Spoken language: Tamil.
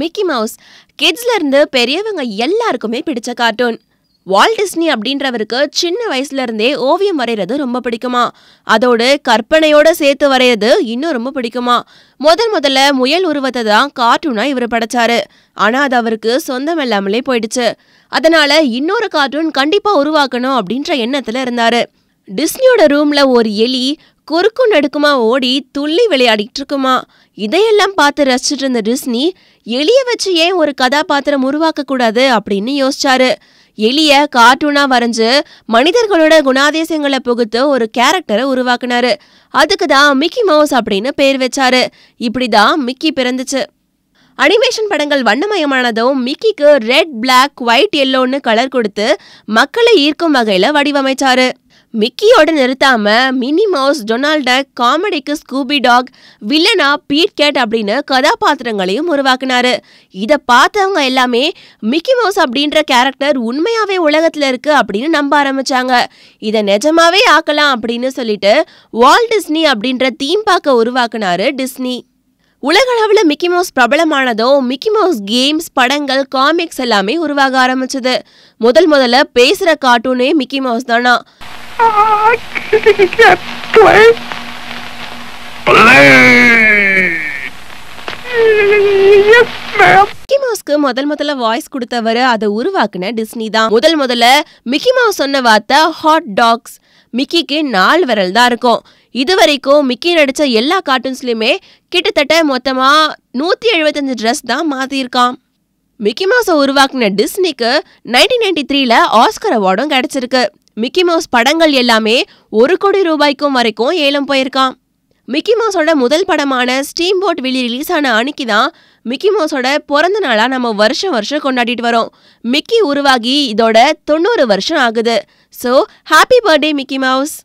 மிக்கி மவுஸ் கிட்ஸ்லேருந்து பெரியவங்க எல்லாருக்குமே பிடிச்ச கார்ட்டூன் வால் டிஸ்னி அப்படின்றவருக்கு சின்ன வயசுல இருந்தே ஓவியம் வரைகிறது ரொம்ப பிடிக்குமா அதோடு கற்பனையோட சேர்த்து வரைகிறது இன்னும் ரொம்ப பிடிக்குமா முதல் முதல்ல முயல் உருவத்தை தான் கார்ட்டூனா இவர் படைச்சாரு ஆனா அது அவருக்கு சொந்தம் இல்லாமலே போயிடுச்சு அதனால இன்னொரு கார்ட்டூன் கண்டிப்பா உருவாக்கணும் அப்படின்ற எண்ணத்துல இருந்தாரு டிஸ்னியோட ரூம்ல ஒரு எலி குறுக்கும் நடுக்குமா ஓடி துள்ளி விளையாடிட்டு இருக்குமா இதையெல்லாம் பார்த்து ரசிச்சிட்டு இருந்த டிஸ்னி எளிய வச்சு ஏன் ஒரு கதாபாத்திரம் உருவாக்க கூடாது அப்படின்னு யோசிச்சாரு எளிய கார்ட்டூனா வரைஞ்சு மனிதர்களோட குணாதேசங்களை புகுத்து ஒரு கேரக்டரை உருவாக்குனாரு அதுக்கு தான் மிக்கி மவுஸ் அப்படின்னு பேர் வச்சாரு இப்படிதான் மிக்கி பிறந்துச்சு அனிமேஷன் படங்கள் வண்ணமயமானதும் மிக்கிக்கு ரெட் பிளாக் ஒயிட் எல்லோன்னு கலர் கொடுத்து மக்களை ஈர்க்கும் வகையில் வடிவமைச்சாரு மிக்கியோட நிறுத்தாம மினி மவுஸ் டொனால்ட காமெடிக்கு ஸ்கூபி டாக் வில்லனா பீட் கேட் அப்படின்னு கதாபாத்திரங்களையும் உருவாக்குனாரு இதை பார்த்தவங்க எல்லாமே மிக்கி மவுஸ் அப்படின்ற கேரக்டர் உண்மையாவே உலகத்துல இருக்கு அப்படின்னு நம்ப ஆரம்பிச்சாங்க இதை நிஜமாவே ஆக்கலாம் அப்படின்னு சொல்லிட்டு வால் டிஸ்னி அப்படின்ற தீம் பார்க்க உருவாக்குனாரு டிஸ்னி உலகளவில் மிக்கி மவுஸ் பிரபலமானதோ மிக்கி மவுஸ் கேம்ஸ் படங்கள் காமிக்ஸ் எல்லாமே உருவாக ஆரம்பிச்சது முதல் முதல்ல பேசுகிற கார்ட்டூனே மிக்கி மவுஸ் தானா I can't play. முதல் முதல்ல வாய்ஸ் கொடுத்தவர் அதை உருவாக்குன டிஸ்னி தான் முதல் முதல்ல மவுஸ் சொன்ன வார்த்தை ஹாட் டாக்ஸ் மிக்கிக்கு நாலு விரல் தான் இருக்கும் இது வரைக்கும் மிக்கி நடித்த எல்லா கார்ட்டூன்ஸ்லையுமே கிட்டத்தட்ட மொத்தமாக நூற்றி எழுபத்தஞ்சு ட்ரெஸ் தான் மாற்றியிருக்கான் மிக்கி மவுஸை உருவாக்கின டிஸ்னிக்கு நைன்டீன் நைன்டி த்ரீல ஆஸ்கர் அவார்டும் கிடச்சிருக்கு மிக்கி மவுஸ் படங்கள் எல்லாமே ஒரு கோடி ரூபாய்க்கும் வரைக்கும் ஏலம் போயிருக்கான் மிக்கி மவுஸோட முதல் படமான ஸ்டீம் போட் வெளி ரிலீஸ் ஆன அன்னைக்கு தான் மிக்கி மவுஸோட பிறந்த நாளாக நம்ம வருஷம் வருஷம் கொண்டாடிட்டு வரோம் மிக்கி உருவாகி இதோட தொண்ணூறு வருஷம் ஆகுது so happy birthday Mickey mouse